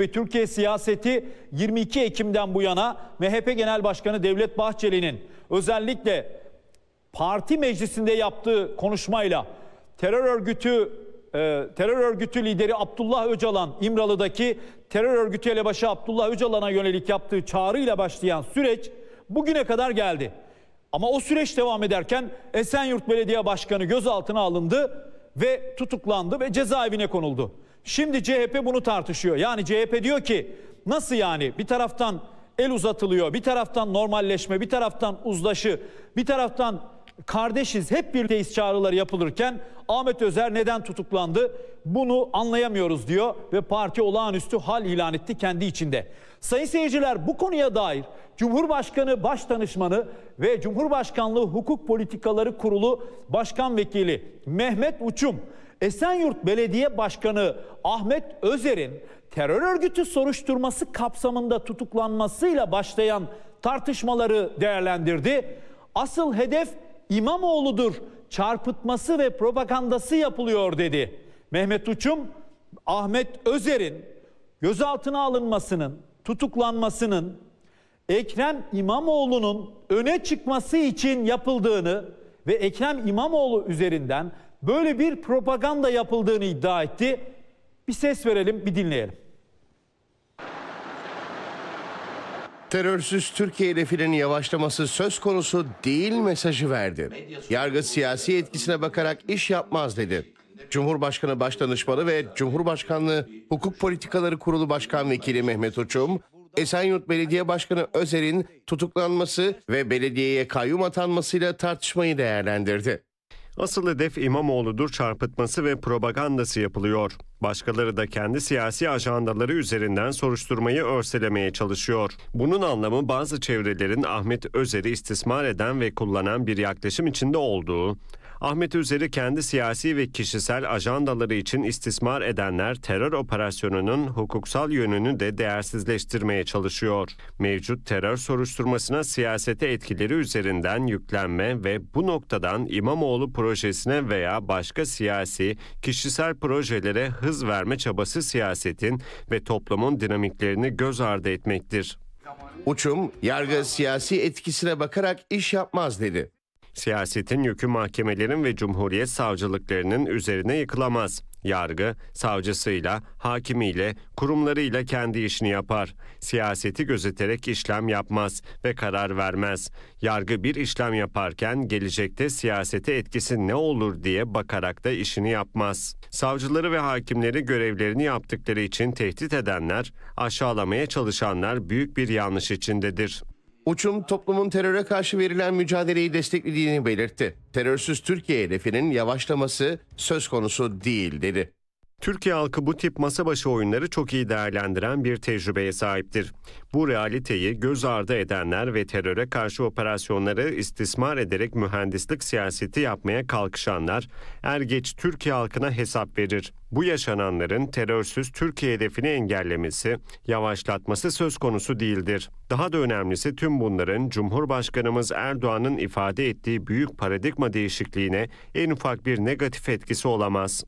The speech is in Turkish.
ve Türkiye siyaseti 22 Ekim'den bu yana MHP Genel Başkanı Devlet Bahçeli'nin özellikle parti meclisinde yaptığı konuşmayla terör örgütü e, terör örgütü lideri Abdullah Öcalan İmralı'daki terör örgütü elebaşı Abdullah Öcalan'a yönelik yaptığı çağrıyla başlayan süreç bugüne kadar geldi. Ama o süreç devam ederken Esenyurt Belediye Başkanı gözaltına alındı ve tutuklandı ve cezaevine konuldu. Şimdi CHP bunu tartışıyor. Yani CHP diyor ki nasıl yani bir taraftan el uzatılıyor, bir taraftan normalleşme, bir taraftan uzlaşı, bir taraftan kardeşiz hep bir birlikteyiz çağrıları yapılırken Ahmet Özer neden tutuklandı? Bunu anlayamıyoruz diyor ve parti olağanüstü hal ilan etti kendi içinde. Sayın seyirciler bu konuya dair Cumhurbaşkanı Baş Başdanışmanı ve Cumhurbaşkanlığı Hukuk Politikaları Kurulu Başkan Vekili Mehmet Uçum Esenyurt Belediye Başkanı Ahmet Özer'in terör örgütü soruşturması kapsamında tutuklanmasıyla başlayan tartışmaları değerlendirdi. Asıl hedef İmamoğlu'dur, çarpıtması ve propagandası yapılıyor dedi. Mehmet Uçum, Ahmet Özer'in gözaltına alınmasının, tutuklanmasının Ekrem İmamoğlu'nun öne çıkması için yapıldığını ve Ekrem İmamoğlu üzerinden böyle bir propaganda yapıldığını iddia etti. Bir ses verelim, bir dinleyelim. Terörsüz Türkiye hedefinin yavaşlaması söz konusu değil mesajı verdi. Yargı siyasi etkisine bakarak iş yapmaz dedi. Cumhurbaşkanı Başdanışmanı ve Cumhurbaşkanlığı Hukuk Politikaları Kurulu Başkan Vekili Mehmet Uçum, Esenyurt Belediye Başkanı Özer'in tutuklanması ve belediyeye kayyum atanmasıyla tartışmayı değerlendirdi. Asıl hedef İmamoğlu'dur çarpıtması ve propagandası yapılıyor. Başkaları da kendi siyasi ajandaları üzerinden soruşturmayı örselemeye çalışıyor. Bunun anlamı bazı çevrelerin Ahmet Özer'i istismar eden ve kullanan bir yaklaşım içinde olduğu, Ahmet Üzer'i kendi siyasi ve kişisel ajandaları için istismar edenler terör operasyonunun hukuksal yönünü de değersizleştirmeye çalışıyor. Mevcut terör soruşturmasına siyasete etkileri üzerinden yüklenme ve bu noktadan İmamoğlu projesine veya başka siyasi, kişisel projelere hız verme çabası siyasetin ve toplumun dinamiklerini göz ardı etmektir. Uçum, yargı siyasi etkisine bakarak iş yapmaz dedi. Siyasetin yükü mahkemelerin ve cumhuriyet savcılıklarının üzerine yıkılamaz. Yargı, savcısıyla, hakimiyle, kurumlarıyla kendi işini yapar. Siyaseti gözeterek işlem yapmaz ve karar vermez. Yargı bir işlem yaparken gelecekte siyasete etkisi ne olur diye bakarak da işini yapmaz. Savcıları ve hakimleri görevlerini yaptıkları için tehdit edenler, aşağılamaya çalışanlar büyük bir yanlış içindedir. Uçum toplumun teröre karşı verilen mücadeleyi desteklediğini belirtti. Terörsüz Türkiye hedefinin yavaşlaması söz konusu değil dedi. Türkiye halkı bu tip masa başı oyunları çok iyi değerlendiren bir tecrübeye sahiptir. Bu realiteyi göz ardı edenler ve teröre karşı operasyonları istismar ederek mühendislik siyaseti yapmaya kalkışanlar er geç Türkiye halkına hesap verir. Bu yaşananların terörsüz Türkiye hedefini engellemesi, yavaşlatması söz konusu değildir. Daha da önemlisi tüm bunların Cumhurbaşkanımız Erdoğan'ın ifade ettiği büyük paradigma değişikliğine en ufak bir negatif etkisi olamaz.